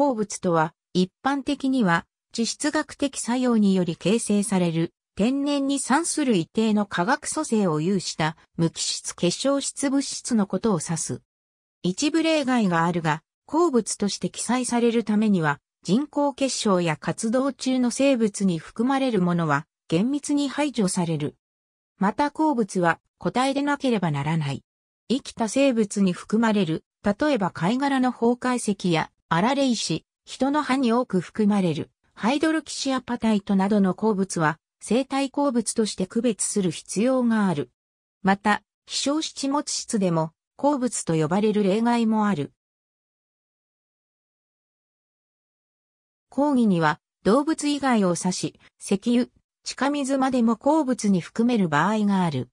鉱物とは、一般的には、地質学的作用により形成される、天然に産する一定の化学組成を有した無機質結晶質物質のことを指す。一部例外があるが、鉱物として記載されるためには、人工結晶や活動中の生物に含まれるものは厳密に排除される。また鉱物は個体でなければならない。生きた生物に含まれる、例えば貝殻の崩壊石やラレ石、人の歯に多く含まれる、ハイドロキシアパタイトなどの鉱物は、生体鉱物として区別する必要がある。また、希少七物質でも、鉱物と呼ばれる例外もある。講義には、動物以外を指し、石油、地下水までも鉱物に含める場合がある。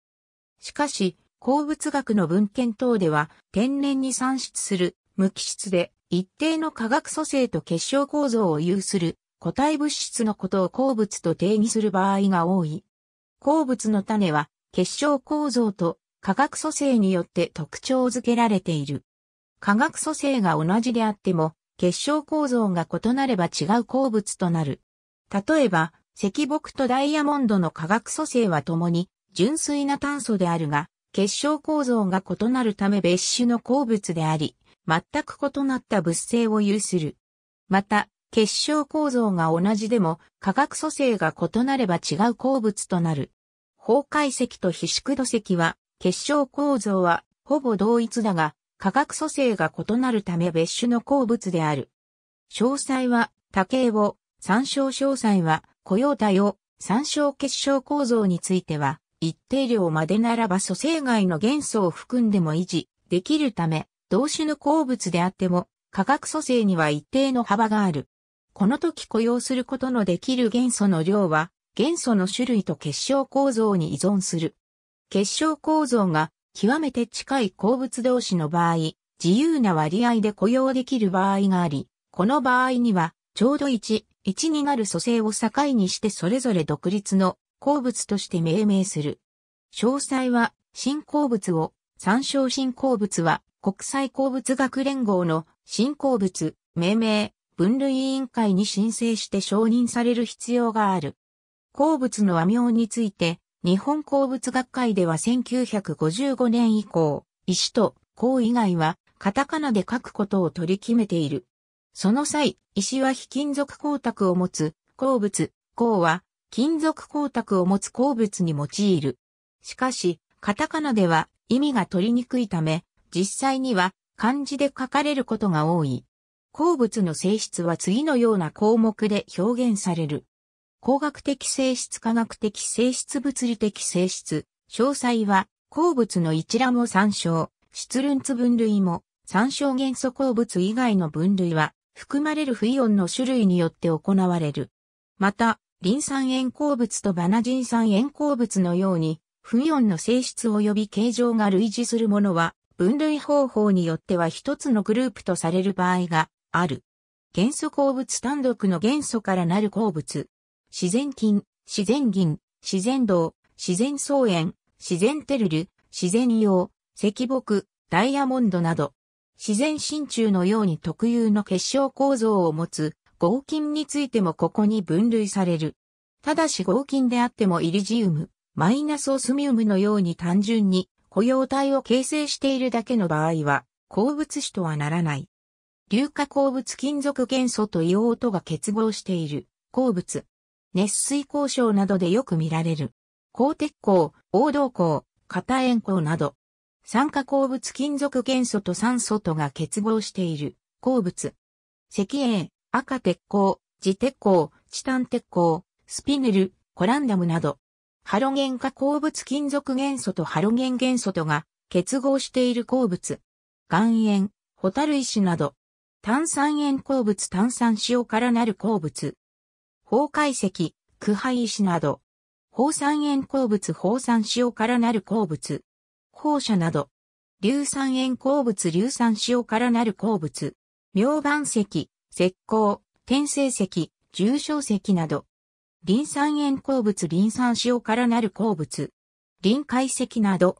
しかし、鉱物学の文献等では、天然に産出する無機質で一定の化学組成と結晶構造を有する固体物質のことを鉱物と定義する場合が多い。鉱物の種は結晶構造と化学組成によって特徴づけられている。化学組成が同じであっても結晶構造が異なれば違う鉱物となる。例えば、石木とダイヤモンドの化学組成は共に純粋な炭素であるが、結晶構造が異なるため別種の鉱物であり、全く異なった物性を有する。また、結晶構造が同じでも、化学組成が異なれば違う鉱物となる。崩壊石と皮宿土石は、結晶構造は、ほぼ同一だが、化学組成が異なるため別種の鉱物である。詳細は、多形を、参照詳細は、雇用多様、参照結晶構造については、一定量までならば組成外の元素を含んでも維持できるため、同種の鉱物であっても、化学組成には一定の幅がある。この時雇用することのできる元素の量は、元素の種類と結晶構造に依存する。結晶構造が極めて近い鉱物同士の場合、自由な割合で雇用できる場合があり、この場合には、ちょうど1、1になる組成を境にしてそれぞれ独立の鉱物として命名する。詳細は、新鉱物を、参照新鉱物は、国際鉱物学連合の新鉱物、命名、分類委員会に申請して承認される必要がある。鉱物の和名について、日本鉱物学会では1955年以降、石と鉱以外はカタカナで書くことを取り決めている。その際、石は非金属光沢を持つ鉱物、鉱は金属光沢を持つ鉱物に用いる。しかし、カタカナでは意味が取りにくいため、実際には漢字で書かれることが多い。鉱物の性質は次のような項目で表現される。工学的性質科学的性質物理的性質。詳細は鉱物の一覧を参照。出論図分類も参照元素鉱物以外の分類は含まれる不イオンの種類によって行われる。また、リン酸塩鉱物とバナジン酸塩鉱物のように、不イオンの性質及び形状が類似するものは、分類方法によっては一つのグループとされる場合がある。元素鉱物単独の元素からなる鉱物。自然金、自然銀、自然銅、自然草塩、自然テルル、自然硫黄、石木、ダイヤモンドなど。自然真鍮のように特有の結晶構造を持つ合金についてもここに分類される。ただし合金であってもイリジウム、マイナスオスミウムのように単純に雇用体を形成しているだけの場合は、鉱物種とはならない。硫化鉱物金属元素と硫黄とが結合している鉱物。熱水鉱床などでよく見られる。鋼鉄鉱、黄銅鉱、型塩鉱など。酸化鉱物金属元素と酸素とが結合している鉱物。石英、赤鉄鉱、磁鉄鉱、チタン鉄鉱、スピネル、コランダムなど。ハロゲン化鉱物金属元素とハロゲン元素とが結合している鉱物。岩塩、ホタル石など。炭酸塩鉱物炭酸塩からなる鉱物。崩解石、苦灰石など。放酸塩鉱物放酸塩からなる鉱物。放射など。硫酸塩鉱物硫酸塩からなる鉱物。明岩石、石膏、転生石、重症石など。リン酸塩鉱物リン酸塩からなる鉱物。リン解石など。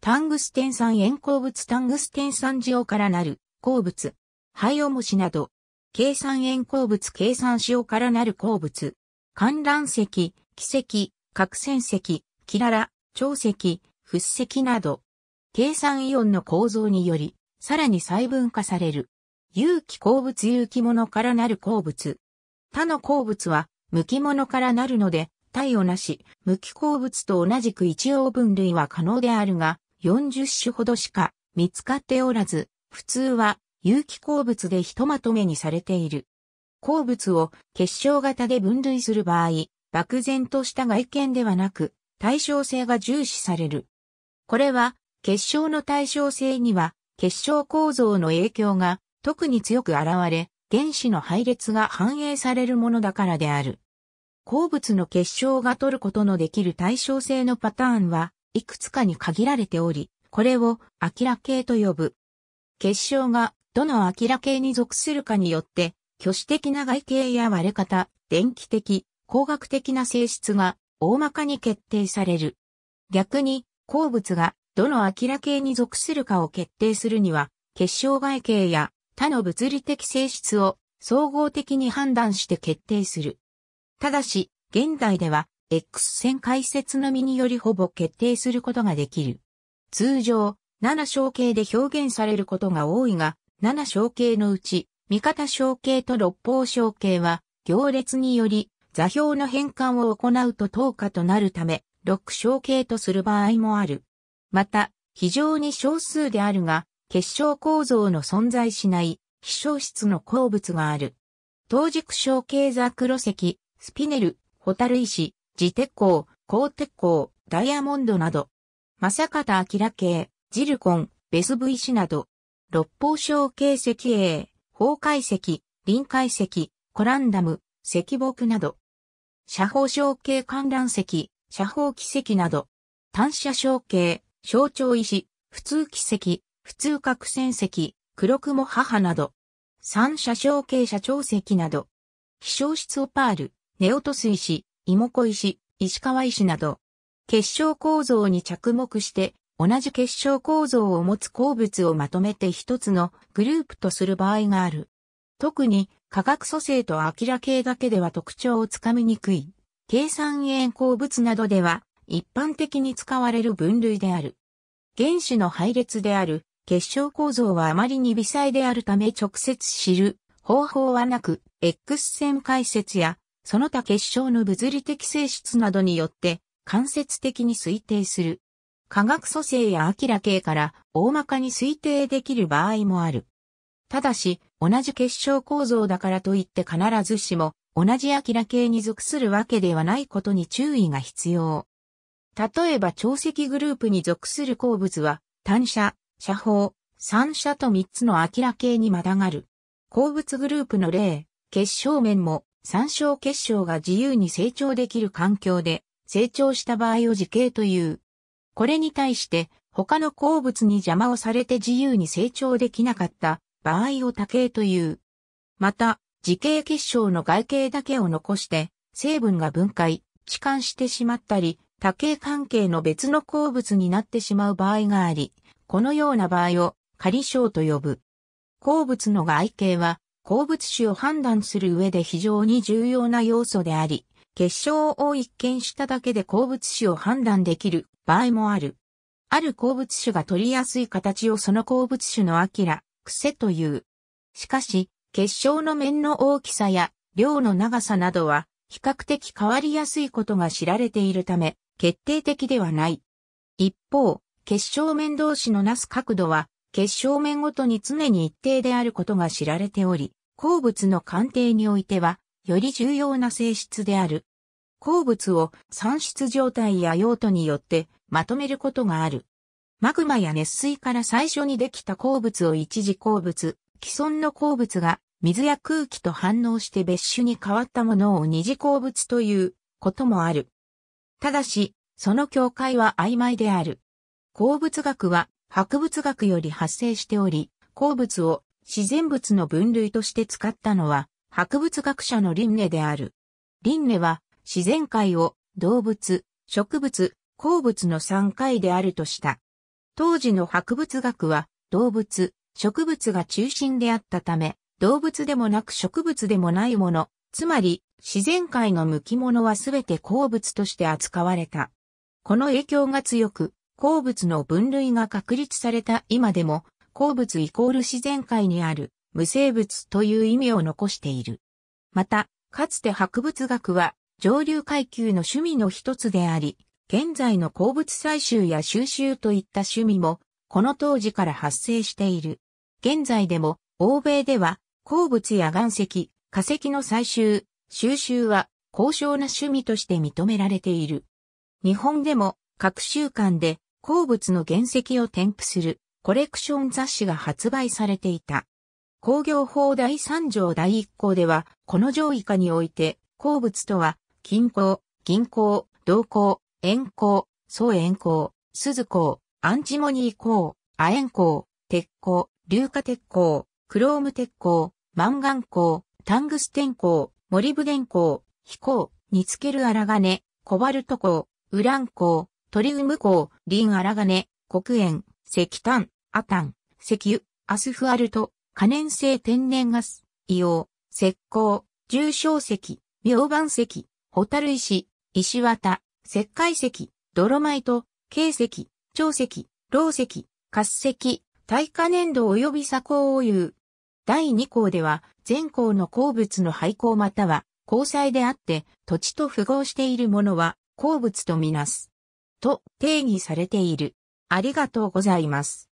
タングステン酸塩鉱物タングステン酸塩からなる鉱物。灰おもしなど。計算塩鉱物計算塩からなる鉱物。観覧石、奇石、核栓石、キララ、長石、仏石など。計算イオンの構造により、さらに細分化される。有機鉱物有機物からなる鉱物。他の鉱物は、無機物からなるので、体をなし、無機鉱物と同じく一応分類は可能であるが、40種ほどしか見つかっておらず、普通は有機鉱物でひとまとめにされている。鉱物を結晶型で分類する場合、漠然とした外見ではなく、対称性が重視される。これは、結晶の対称性には、結晶構造の影響が特に強く現れ、原子の配列が反映されるものだからである。鉱物の結晶が取ることのできる対称性のパターンはいくつかに限られており、これを明ら系と呼ぶ。結晶がどの明ら系に属するかによって、挙手的な外形や割れ方、電気的、工学的な性質が大まかに決定される。逆に、鉱物がどの明ら系に属するかを決定するには、結晶外形や他の物理的性質を総合的に判断して決定する。ただし、現代では X 線解説のみによりほぼ決定することができる。通常、7象形で表現されることが多いが、7象形のうち、味方象形と六方象形は、行列により、座標の変換を行うと等価となるため、6象形とする場合もある。また、非常に少数であるが、結晶構造の存在しない希少質の鉱物がある。当軸小系ザクロ石、スピネル、ホタル石、磁鉄鋼、鋼鉄鋼、ダイヤモンドなど、正方明系、ジルコン、ベスブ石など、六方小系石英、崩壊石、臨海石、コランダム、石木など、斜方小系観覧石、斜方奇石など、単射小系、象徴石、普通奇石、普通核戦石、黒雲母など、三車掌系社長石など、飛翔室オパール、ネオトス石、イモコ石、石川石など、結晶構造に着目して、同じ結晶構造を持つ鉱物をまとめて一つのグループとする場合がある。特に化学組成とアキラ系だけでは特徴をつかみにくい。計算塩鉱物などでは一般的に使われる分類である。原子の配列である結晶構造はあまりに微細であるため直接知る方法はなく、X 線解説や、その他結晶の物理的性質などによって、間接的に推定する。化学組成やアキラ系から大まかに推定できる場合もある。ただし、同じ結晶構造だからといって必ずしも同じキら系に属するわけではないことに注意が必要。例えば潮汐グループに属する鉱物は単車、社宝、三社と三つの明ら系にまたがる。鉱物グループの例、結晶面も三小結晶が自由に成長できる環境で成長した場合を時系という。これに対して他の鉱物に邪魔をされて自由に成長できなかった場合を多系という。また、時系結晶の外形だけを残して成分が分解、置換してしまったり、多系関係の別の鉱物になってしまう場合があり、このような場合を仮称と呼ぶ。鉱物の外形は、鉱物種を判断する上で非常に重要な要素であり、結晶を一見しただけで鉱物種を判断できる場合もある。ある鉱物種が取りやすい形をその鉱物種のアキラ、癖という。しかし、結晶の面の大きさや量の長さなどは比較的変わりやすいことが知られているため、決定的ではない。一方、結晶面同士のなす角度は、結晶面ごとに常に一定であることが知られており、鉱物の鑑定においては、より重要な性質である。鉱物を産出状態や用途によってまとめることがある。マグマや熱水から最初にできた鉱物を一時鉱物、既存の鉱物が水や空気と反応して別種に変わったものを二次鉱物ということもある。ただし、その境界は曖昧である。鉱物学は博物学より発生しており、鉱物を自然物の分類として使ったのは博物学者のリンネである。リンネは自然界を動物、植物、鉱物の3回であるとした。当時の博物学は動物、植物が中心であったため、動物でもなく植物でもないもの、つまり自然界の向き物はすべて鉱物として扱われた。この影響が強く、鉱物の分類が確立された今でも、鉱物イコール自然界にある無生物という意味を残している。また、かつて博物学は上流階級の趣味の一つであり、現在の鉱物採集や収集といった趣味も、この当時から発生している。現在でも、欧米では、鉱物や岩石、化石の採集、収集は、高尚な趣味として認められている。日本でも、各週間で、鉱物の原石を添付するコレクション雑誌が発売されていた。工業法第3条第1項では、この上位下において、鉱物とは、金鉱、銀鉱、銅鉱、塩鉱、総塩鉱、鈴鉱、アンチモニー鉱、亜鉛鉱、鉄鉱、硫化鉄鉱、クローム鉄鉱、マンガン鉱、タングステン鉱、モリブデン鉱、飛鉱、につける荒金、コバルト鉱、ウラン鉱、トリウム鉱、リン・アラガネ、黒煙、石炭、アタン、石油、アスファルト、可燃性天然ガス、硫黄、石膏、重小石、明板石、ホタル石、石綿、石灰石、ドロマイト、軽石、長石、老石、滑石、耐火粘土及び砂鉱を言う。第2項では、全項の鉱物の廃鉱または、鉱災であって、土地と符合しているものは、鉱物とみなす。と定義されている。ありがとうございます。